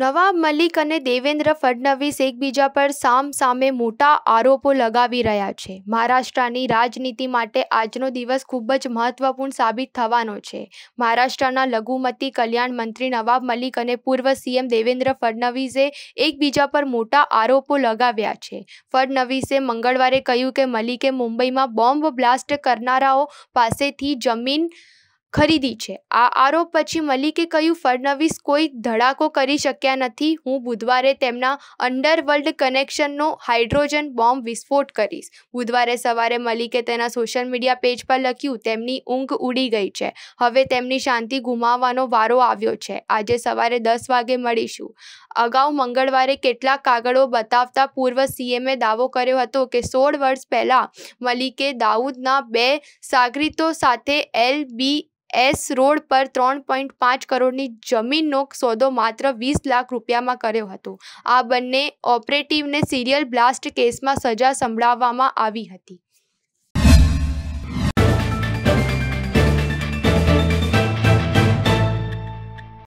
નવાબ મલિક અને દેવેન્દ્ર ફડણવીસ એકબીજા પર સામ સામે મોટા આરોપો લગાવી રહ્યા છે મહારાષ્ટ્રની રાજનીતિ માટે આજનો દિવસ ખૂબ જ મહત્વપૂર્ણ સાબિત થવાનો છે મહારાષ્ટ્રના લઘુમતી કલ્યાણ મંત્રી નવાબ મલિક અને પૂર્વ સીએમ દેવેન્દ્ર ફડણવીસે એકબીજા પર મોટા આરોપો લગાવ્યા છે ફડણવીસે મંગળવારે કહ્યું કે મલિકે મુંબઈમાં બોમ્બ બ્લાસ્ટ કરનારાઓ પાસેથી જમીન ખરીદી છે આ આરોપ પછી મલિકે કહ્યું ફડણવીસ કોઈ ધડાકો કરી શક્યા નથી હું બુધવારે તેમના અંડરવર્લ્ડ કનેક્શનનો હાઇડ્રોજન બોમ્બ વિસ્ફોટ કરીશ બુધવારે સવારે મલિકે તેના સોશિયલ મીડિયા પેજ પર લખ્યું તેમની ઊંઘ ઉડી ગઈ છે હવે તેમની શાંતિ ગુમાવવાનો વારો આવ્યો છે આજે સવારે દસ વાગે મળીશું અગાઉ મંગળવારે કેટલાક કાગળો બતાવતા પૂર્વ સીએમએ દાવો કર્યો હતો કે સોળ વર્ષ પહેલાં મલિકે દાઉદના બે સાગરીતો સાથે એલ બી એસ રોડ પર ત્રણ પોઈન્ટ પાંચ કરોડની જમીનનો સોદો માત્ર વીસ લાખ રૂપિયામાં કર્યો હતો આ બંને ઓપરેટિવને સિરિયલ બ્લાસ્ટ કેસમાં સજા સંભળાવવામાં આવી હતી